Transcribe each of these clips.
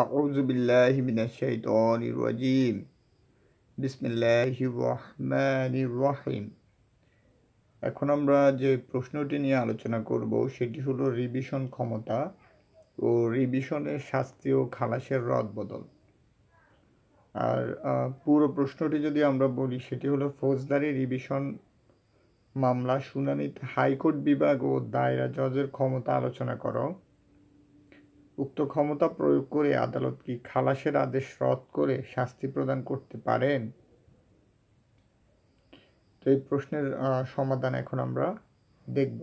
أعوذ بالله من الشيطان الرجيم بسم الله الرحمن الرحيم এখন আমরা যে প্রশ্নটি নিয়ে আলোচনা করব সেটি হলো রিভিশন ক্ষমতা ও রিভিশনের শাস্তি ও খালাসের বদল আর পুরো প্রশ্নটি যদি আমরা বলি সেটি হলো ফৌজদারি রিভিশন মামলা শুনানিতে হাইকোর্ট বিভাগ ও দায়রা জজের ক্ষমতা আলোচনা করো উক্ত ক্ষমতা প্রয়োগ করে আদালত কি খালাসের আদেশ রদ করে শাস্তি প্রদান করতে পারেন তো এই প্রশ্নের সমাধান এখন আমরা দেখব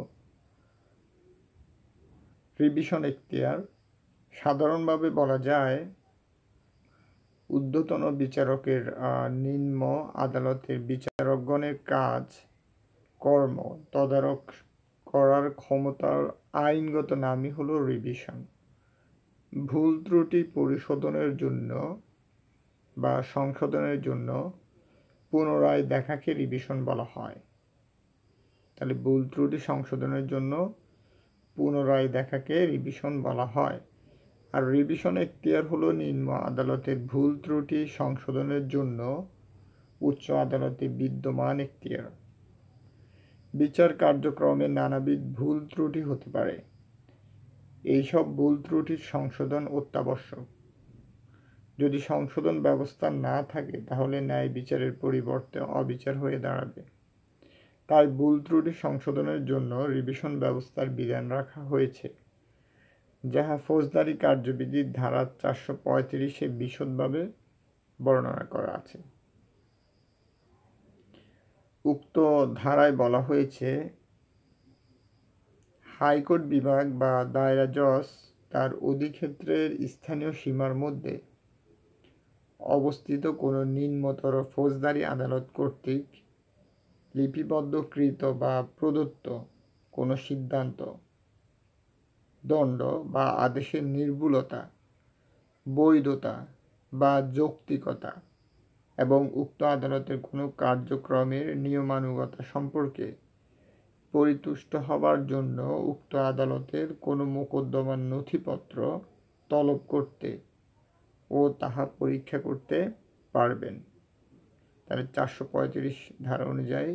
রিভিশন এখতিয়ার সাধারণভাবে বলা যায় ঊর্ধ্বতন বিচারকের নিম্ন আদালতের বিচারকগণের কাজ কর্ম তদারক করার ক্ষমতার আইনগত নামই হলো রিভিশন ভুল ত্রুটি পরিশোধনের জন্য বা সংশোধনের জন্য পুনরায় দেখাকে রিভিশন বলা হয় তাহলে ভুল ত্রুটি সংশোধনের জন্য পুনরায় দেখাকে রিভিশন বলা হয় আর রিভিশন এখতিয়ার হলো নিম্ন আদালতের ভুল ত্রুটি সংশোধনের জন্য উচ্চ আদালতে বিদ্যমান এখতিয়ার বিচার কার্যক্রমে নানাবিধ ভুল ত্রুটি হতে পারে এইসব ভুল ত্রুটির সংশোধন অত্যাবশ্যক যদি সংশোধন ব্যবস্থা না থাকে তাহলে ন্যায় বিচারের পরিবর্তে অবিচার হয়ে দাঁড়াবে তাই ভুল ত্রুটি সংশোধনের জন্য রিভিশন ব্যবস্থার বিধান রাখা হয়েছে যাহা ফৌজদারি কার্যবিধির ধারা চারশো পঁয়ত্রিশে বিশদভাবে বর্ণনা করা আছে উক্ত ধারায় বলা হয়েছে হাইকোর্ট বিভাগ বা দায়রা জজ তার অধিক্ষেত্রের স্থানীয় সীমার মধ্যে অবস্থিত কোনো নিম্নতর ফৌজদারি আদালত কর্তৃক লিপিবদ্ধকৃত বা প্রদত্ত কোনো সিদ্ধান্ত দণ্ড বা আদেশের নির্ভুলতা বৈধতা বা যৌক্তিকতা এবং উক্ত আদালতের কোনো কার্যক্রমের নিয়মানুগতা সম্পর্কে পরিতুষ্ট হবার জন্য উক্ত আদালতের কোনো মোকদ্দমার নথিপত্র তলব করতে ও তাহা পরীক্ষা করতে পারবেন তাহলে চারশো পঁয়ত্রিশ ধারা অনুযায়ী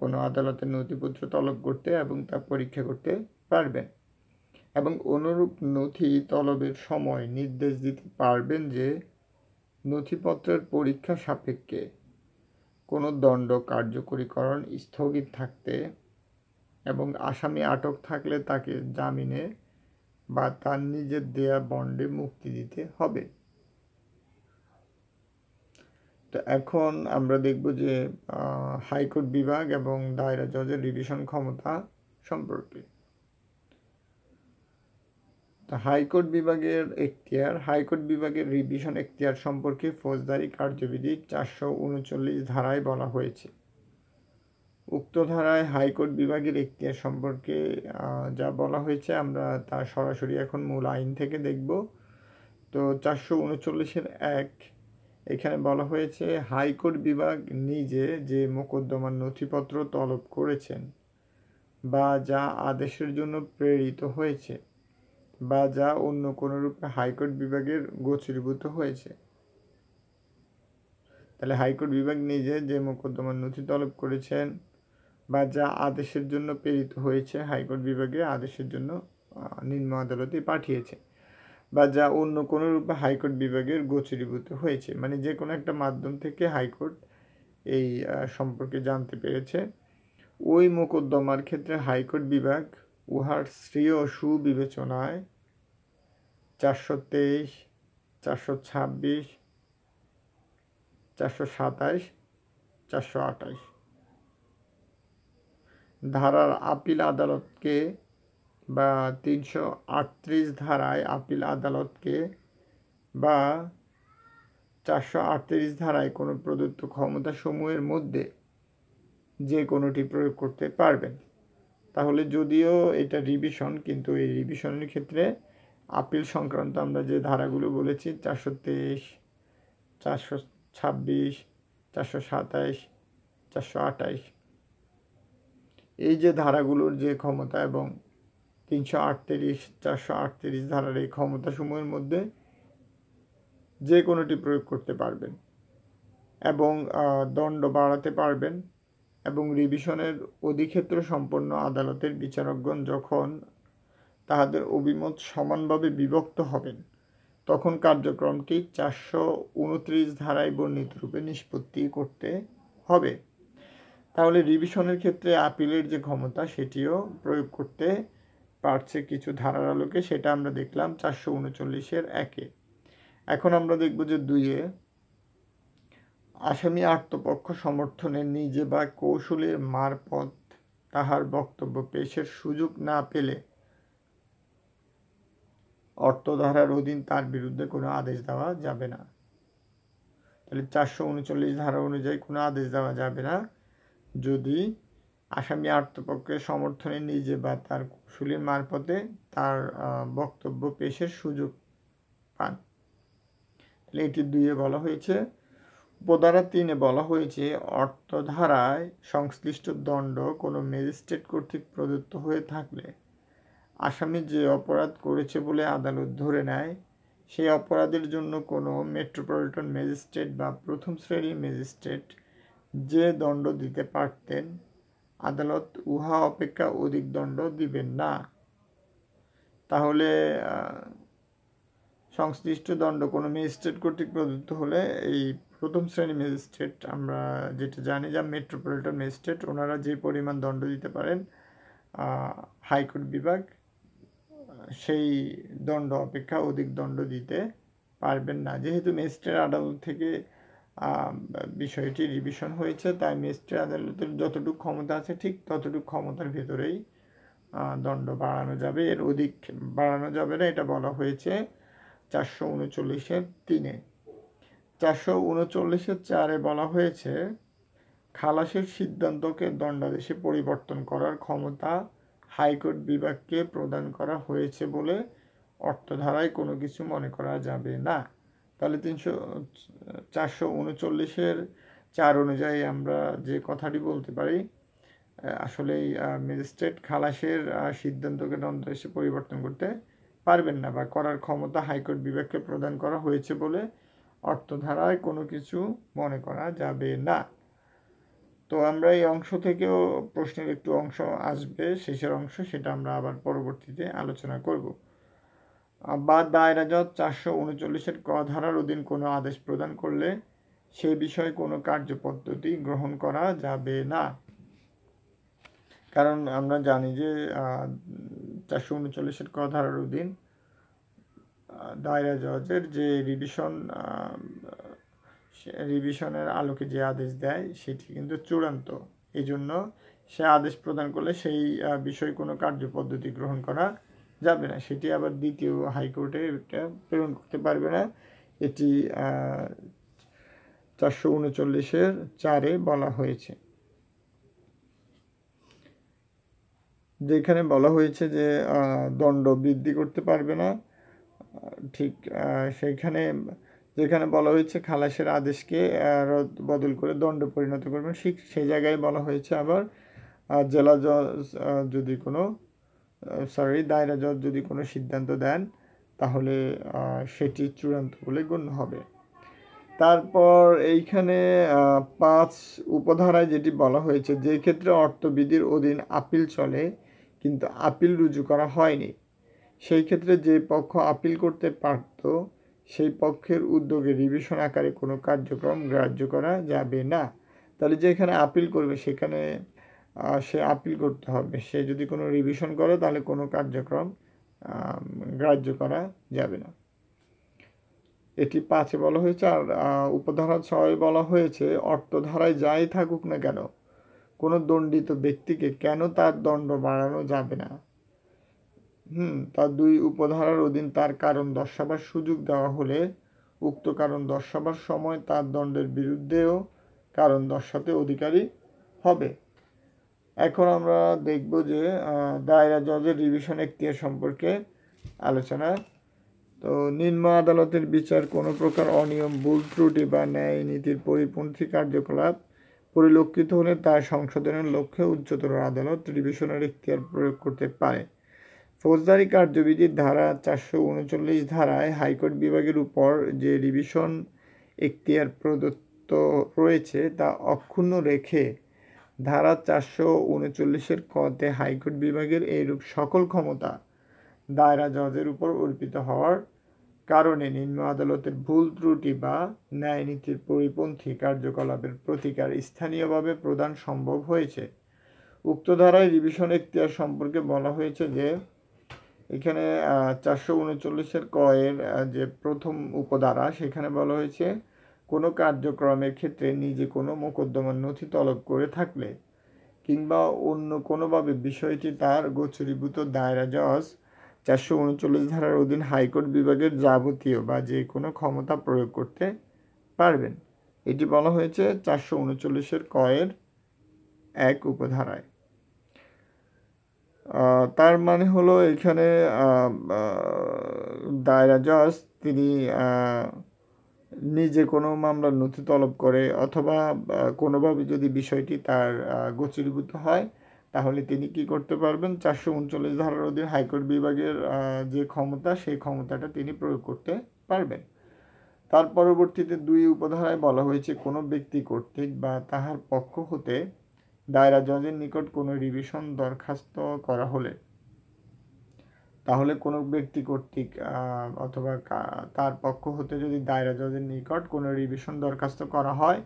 কোনো আদালতের নথিপত্র তলব করতে এবং তা পরীক্ষা করতে পারবেন এবং অনুরূপ নথি তলবের সময় নির্দেশ দিতে পারবেন যে নথিপত্রের পরীক্ষা সাপেক্ষে কোনো দণ্ড কার্যকরীকরণ স্থগিত থাকতে এবং আসামি আটক থাকলে তাকে জামিনে বা তার নিজের দেয়া বন্ডে মুক্তি দিতে হবে তো এখন আমরা দেখব যে হাইকোর্ট বিভাগ এবং দায়রা জজের রিভিশন ক্ষমতা সম্পর্কে তা হাইকোর্ট বিভাগের এখতিয়ার হাইকোর্ট বিভাগের রিভিশন এখতিয়ার সম্পর্কে ফৌজদারি কার্যবিধি চারশো উনচল্লিশ ধারায় বলা হয়েছে উক্ত ধারায় হাইকোর্ট বিভাগের এখতিয়ার সম্পর্কে যা বলা হয়েছে আমরা তা সরাসরি এখন মূল আইন থেকে দেখব তো চারশো উনচল্লিশের এক এখানে বলা হয়েছে হাইকোর্ট বিভাগ নিজে যে মোকদ্দমার নথিপত্র তলব করেছেন বা যা আদেশের জন্য প্রেরিত হয়েছে বা যা অন্য কোনোরূপে হাইকোর্ট বিভাগের গোচরীভূত হয়েছে তাহলে হাইকোর্ট বিভাগ নিজে যে মোকদ্দমার নথি তলব করেছেন বা যা আদেশের জন্য প্রেরিত হয়েছে হাইকোর্ট বিভাগে আদেশের জন্য নিম্ন আদালতে পাঠিয়েছে বা যা অন্য কোনো রূপে হাইকোর্ট বিভাগের গোচরীভূত হয়েছে মানে যে কোনো একটা মাধ্যম থেকে হাইকোর্ট এই সম্পর্কে জানতে পেরেছে ওই মোকদ্দমার ক্ষেত্রে হাইকোর্ট বিভাগ উহার শ্রেয় সুবিবেচনায় চারশো তেইশ চারশো ছাব্বিশ চারশো সাতাইশ চারশো আঠাইশ ধারার আপিল আদালতকে বা তিনশো আটত্রিশ ধারায় আপিল আদালতকে বা চারশো আটত্রিশ ধারায় কোনো প্রদত্ত ক্ষমতাসমূহের মধ্যে যে কোনোটি প্রয়োগ করতে পারবেন তাহলে যদিও এটা রিভিশন কিন্তু এই রিভিশনের ক্ষেত্রে আপিল সংক্রান্ত আমরা যে ধারাগুলো বলেছি চারশো তেইশ চারশো ছাব্বিশ চারশো সাতাইশ চারশো আটাইশ এই যে ধারাগুলোর যে ক্ষমতা এবং তিনশো আটত্রিশ চারশো আটত্রিশ ধারার এই ক্ষমতাসমূহের মধ্যে যে কোনোটি প্রয়োগ করতে পারবেন এবং দণ্ড বাড়াতে পারবেন এবং রিভিশনের অধিক্ষেত্র সম্পন্ন আদালতের বিচারকগণ যখন তাহাদের অভিমত সমানভাবে বিভক্ত হবেন তখন কার্যক্রমটি চারশো উনত্রিশ ধারায় বর্ণিত রূপে নিষ্পত্তি করতে হবে তাহলে রিভিশনের ক্ষেত্রে আপিলের যে ক্ষমতা সেটিও প্রয়োগ করতে পারছে কিছু ধারার আলোকে সেটা আমরা দেখলাম চারশো উনচল্লিশের একে এখন আমরা দেখব যে দুইয়ে আসামি আত্মপক্ষ সমর্থনে নিজে বা কৌশলের মারফত তাহার বক্তব্য পেশের সুযোগ না পেলে অর্থধারার অধীন তার বিরুদ্ধে কোনো আদেশ দেওয়া যাবে না তাহলে চারশো উনচল্লিশ ধারা অনুযায়ী কোনো আদেশ দেওয়া যাবে না যদি আসামি আত্মপক্ষের সমর্থনে নিজে বা তার কৌশলীর মারফতে তার বক্তব্য পেশের সুযোগ পান তাহলে এটি দুইয়ে বলা হয়েছে উপধারা তিনে বলা হয়েছে অর্থধারায় সংশ্লিষ্ট দণ্ড কোনো ম্যাজিস্ট্রেট কর্তৃক প্রদত্ত হয়ে থাকলে আসামি যে অপরাধ করেছে বলে আদালত ধরে নেয় সেই অপরাধের জন্য কোনো মেট্রোপলিটন ম্যাজিস্ট্রেট বা প্রথম শ্রেণীর ম্যাজিস্ট্রেট যে দণ্ড দিতে পারতেন আদালত উহা অপেক্ষা অধিক দণ্ড দিবেন না তাহলে সংশ্লিষ্ট দণ্ড কোনো ম্যাজিস্ট্রেট কর্তৃক প্রদত্ত হলে এই প্রথম শ্রেণী ম্যাজিস্ট্রেট আমরা যেটা জানি যা মেট্রোপলিটন ম্যাজিস্ট্রেট ওনারা যে পরিমাণ দণ্ড দিতে পারেন হাইকোর্ট বিভাগ সেই দণ্ড অপেক্ষা অধিক দণ্ড দিতে পারবেন না যেহেতু ম্যাজিস্ট্রেট আদালত থেকে বিষয়টি রিভিশন হয়েছে তাই ম্যাজিস্ট্রেট আদালতের যতটুকু ক্ষমতা আছে ঠিক ততটুকু ক্ষমতার ভেতরেই দণ্ড বাড়ানো যাবে এর অধিক বাড়ানো যাবে না এটা বলা হয়েছে চারশো উনচল্লিশের তিনে চারশো উনচল্লিশের চারে বলা হয়েছে খালাসের সিদ্ধান্তকে দণ্ডাদেশে পরিবর্তন করার ক্ষমতা হাইকোর্ট বিভাগকে প্রদান করা হয়েছে বলে অর্থধারায় কোনো কিছু মনে করা যাবে না তাহলে তিনশো চারশো উনচল্লিশের চার অনুযায়ী আমরা যে কথাটি বলতে পারি আসলে ম্যাজিস্ট্রেট খালাসের সিদ্ধান্তকে দণ্ডাদেশে পরিবর্তন করতে পারবেন না বা করার ক্ষমতা হাইকোর্ট বিভাগকে প্রদান করা হয়েছে বলে অর্থধারায় কোনো কিছু মনে করা যাবে না তো আমরা এই অংশ থেকেও প্রশ্নের একটু অংশ আসবে শেষের অংশ সেটা আমরা আবার পরবর্তীতে আলোচনা করব বা দায়রা জজ চারশো উনচল্লিশের ক ধারার অধীন কোনো আদেশ প্রদান করলে সে বিষয়ে কোনো কার্যপদ্ধতি গ্রহণ করা যাবে না কারণ আমরা জানি যে চারশো উনচল্লিশের ক ধারার অধীন দায়রা জজের যে রিভিশন রিভিশনের আলোকে যে আদেশ দেয় সেটি কিন্তু চূড়ান্ত এই জন্য সে আদেশ প্রদান করলে সেই বিষয়ে কোনো কার্যপদ্ধতি গ্রহণ করা যাবে না সেটি আবার দ্বিতীয় হাইকোর্টে এটা প্রেরণ করতে পারবে না এটি চারশো উনচল্লিশের চারে বলা হয়েছে যেখানে বলা হয়েছে যে দণ্ড বৃদ্ধি করতে পারবে না ঠিক সেইখানে যেখানে বলা হয়েছে খালাসের আদেশকে বদল করে দণ্ডে পরিণত করবেন ঠিক সেই জায়গায় বলা হয়েছে আবার জেলা জজ যদি কোনো সরি দায়রা জজ যদি কোনো সিদ্ধান্ত দেন তাহলে সেটি চূড়ান্ত বলে গণ্য হবে তারপর এইখানে পাঁচ উপধারায় যেটি বলা হয়েছে যে ক্ষেত্রে অর্থবিধির অধীন আপিল চলে কিন্তু আপিল রুজু করা হয়নি সেই ক্ষেত্রে যে পক্ষ আপিল করতে পারত সেই পক্ষের উদ্যোগে রিভিশন আকারে কোনো কার্যক্রম গ্রাহ্য করা যাবে না তাহলে যেখানে আপিল করবে সেখানে সে আপিল করতে হবে সে যদি কোনো রিভিশন করে তাহলে কোনো কার্যক্রম গ্রাহ্য করা যাবে না এটি পাঁচে বলা হয়েছে আর উপধারা ছয় বলা হয়েছে অর্থধারায় যাই থাকুক না কেন কোনো দণ্ডিত ব্যক্তিকে কেন তার দণ্ড বাড়ানো যাবে না হুম তার দুই উপধারার অধীন তার কারণ দর্শাবার সুযোগ দেওয়া হলে উক্ত কারণ দর্শাবার সময় তার দণ্ডের বিরুদ্ধেও কারণ দর্শাতে অধিকারী হবে এখন আমরা দেখব যে দায়রা জজের রিভিশন এক্তিয়ার সম্পর্কে আলোচনা তো নিম্ন আদালতের বিচার কোনো প্রকার অনিয়ম ভুল ত্রুটি বা ন্যায় নীতির পরিপন্থী কার্যকলাপ পরিলক্ষিত হলে তা সংশোধনের লক্ষ্যে উচ্চতর আদালত রিভিশনের এখতিয়ার প্রয়োগ করতে পারে ফৌজদারি কার্যবিধির ধারা চারশো উনচল্লিশ ধারায় হাইকোর্ট বিভাগের উপর যে রিভিশন এখতিয়ার প্রদত্ত রয়েছে তা অক্ষুণ্ণ রেখে ধারা চারশো উনচল্লিশের কতে হাইকোর্ট বিভাগের এইরূপ সকল ক্ষমতা দায়রা জজের উপর অর্পিত হওয়ার কারণে নিম্ন আদালতের ভুল ত্রুটি বা ন্যায়নীতির পরিপন্থী কার্যকলাপের প্রতিকার স্থানীয়ভাবে প্রদান সম্ভব হয়েছে উক্ত ধারায় রিভিশন এখতিয়ার সম্পর্কে বলা হয়েছে যে এখানে চারশো উনচল্লিশের কয়ের যে প্রথম উপধারা সেখানে বলা হয়েছে কোনো কার্যক্রমের ক্ষেত্রে নিজে কোনো মোকদ্দমার নথি তলব করে থাকলে কিংবা অন্য কোনোভাবে বিষয়টি তার গোচরীভূত দায়রা জজ চারশো উনচল্লিশ ধারার অধীন হাইকোর্ট বিভাগের যাবতীয় বা যে কোনো ক্ষমতা প্রয়োগ করতে পারবেন এটি বলা হয়েছে চারশো উনচল্লিশের কয়ের এক উপধারায় তার মানে হলো এখানে দায়রা জজ তিনি নিজে কোনো মামলার নথি তলব করে অথবা কোনোভাবে যদি বিষয়টি তার গোচরীভূত হয় তাহলে তিনি কি করতে পারবেন চারশো উনচল্লিশ ধারার অধীন হাইকোর্ট বিভাগের যে ক্ষমতা সেই ক্ষমতাটা তিনি প্রয়োগ করতে পারবেন তার পরবর্তীতে দুই উপধারায় বলা হয়েছে কোনো ব্যক্তি কর্তৃক বা তাহার পক্ষ হতে দায়রা জজের নিকট কোনো রিভিশন দরখাস্ত করা হলে তাহলে কোনো ব্যক্তি কর্তৃক অথবা তার পক্ষ হতে যদি দায়রা জজের নিকট কোনো রিভিশন দরখাস্ত করা হয়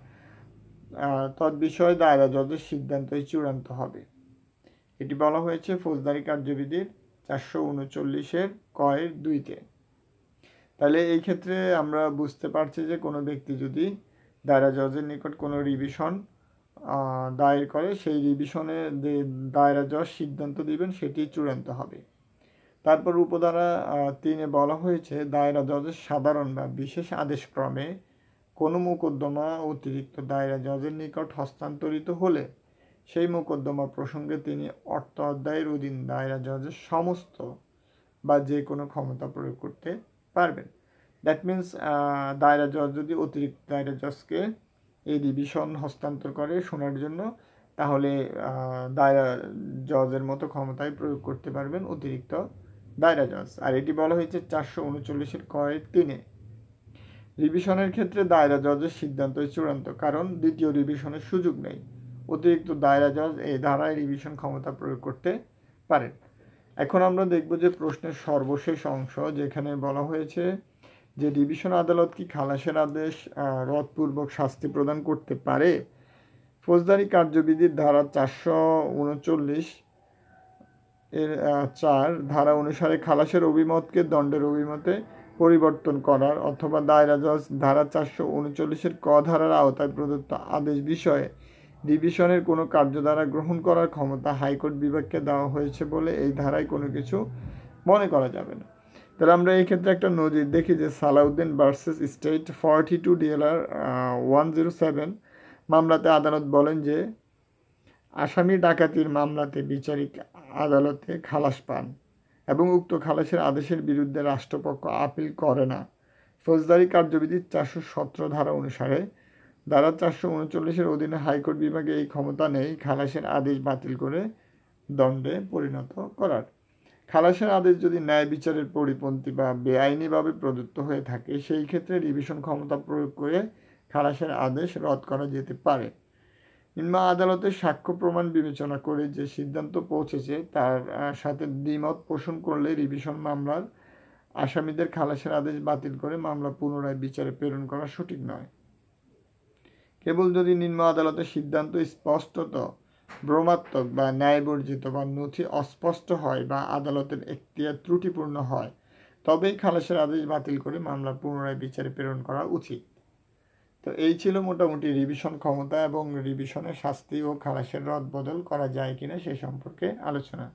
তদ বিষয়ে দায়রা জজের সিদ্ধান্তই চূড়ান্ত হবে এটি বলা হয়েছে ফৌজদারি কার্যবিধির চারশো উনচল্লিশের কয়ের দুইতে তাহলে এই ক্ষেত্রে আমরা বুঝতে পারছি যে কোনো ব্যক্তি যদি দায়রা জজের নিকট কোনো রিভিশন দায়ের করে সেই রিভিশনে দায়রা জজ সিদ্ধান্ত দিবেন সেটি চূড়ান্ত হবে তারপর উপধারা তিনে বলা হয়েছে দায়রা জজের সাধারণ বা বিশেষ আদেশক্রমে কোনো মোকদ্দমা অতিরিক্ত দায়রা জজের নিকট হস্তান্তরিত হলে সেই মোকদ্দমা প্রসঙ্গে তিনি অর্থ অধ্যায়ের অধীন দায়রা জজের সমস্ত বা যে কোনো ক্ষমতা প্রয়োগ করতে পারবেন দ্যাট মিন্স দায়রা জজ যদি অতিরিক্ত দায়রা জজকে এই ডিভিশন হস্তান্তর করে শোনার জন্য তাহলে দায়রা জজের মতো ক্ষমতায় প্রয়োগ করতে পারবেন অতিরিক্ত দায়রা জজ আর এটি বলা হয়েছে চারশো উনচল্লিশের কয়ে তিনে রিভিশনের ক্ষেত্রে দায়রা জজের সিদ্ধান্ত চূড়ান্ত কারণ দ্বিতীয় রিভিশনের সুযোগ নেই অতিরিক্ত দায়রা জজ এই ধারায় রিভিশন ক্ষমতা প্রয়োগ করতে পারেন এখন আমরা দেখব যে প্রশ্নের সর্বশেষ অংশ যেখানে বলা হয়েছে যে ডিভিশন আদালত কি খালাসের আদেশ রদপূর্বক শাস্তি প্রদান করতে পারে ফৌজদারি কার্যবিধির ধারা চারশো উনচল্লিশ এর চার ধারা অনুসারে খালাসের অভিমতকে দণ্ডের অভিমতে পরিবর্তন করার অথবা দায়রা জজ ধারা চারশো উনচল্লিশের ক ধারার আওতায় প্রদত্ত আদেশ বিষয়ে ডিভিশনের কোনো কার্যধারা গ্রহণ করার ক্ষমতা হাইকোর্ট বিভাগকে দেওয়া হয়েছে বলে এই ধারায় কোনো কিছু মনে করা যাবে না তাহলে আমরা এই ক্ষেত্রে একটা নজির দেখি যে Salauddin versus state forty two DLR one zero seven মামলাতে আদালত বলেন যে আসামি ডাকাতির মামলাতে বিচারিক আদালতে খালাস পান এবং উক্ত খালাসের আদেশের বিরুদ্ধে রাষ্ট্রপক্ষ আপিল করে না ফৌজদারি কার্যবিধির চারশো সতেরো ধারা অনুসারে ধারা চারশো উনচল্লিশের অধীনে হাইকোর্ট বিভাগে এই ক্ষমতা নেই খালাসের আদেশ বাতিল করে দণ্ডে পরিণত করার খালাসের আদেশ যদি ন্যায় বিচারের পরিপন্থী বা বেআইনিভাবে প্রযুক্ত হয়ে থাকে সেই ক্ষেত্রে রিভিশন ক্ষমতা প্রয়োগ করে খালাসের আদেশ রদ করা যেতে পারে নিম্ন আদালতের সাক্ষ্য প্রমাণ বিবেচনা করে যে সিদ্ধান্ত পৌঁছেছে তার সাথে দ্বিমত পোষণ করলে রিভিশন মামলার আসামিদের খালাসের আদেশ বাতিল করে মামলা পুনরায় বিচারে প্রেরণ করা সঠিক নয় কেবল যদি নিম্ন আদালতের সিদ্ধান্ত স্পষ্টত ভ্রমাত্মক বা ন্যায়বর্জিত বা নথি অস্পষ্ট হয় বা আদালতের এখতিয়ার ত্রুটিপূর্ণ হয় তবেই খালাসের আদেশ বাতিল করে মামলা পুনরায় বিচারে প্রেরণ করা উচিত তো এই ছিল মোটামুটি রিভিশন ক্ষমতা এবং রিভিশনের শাস্তি ও খালাসের রদবদল করা যায় কিনা সে সম্পর্কে আলোচনা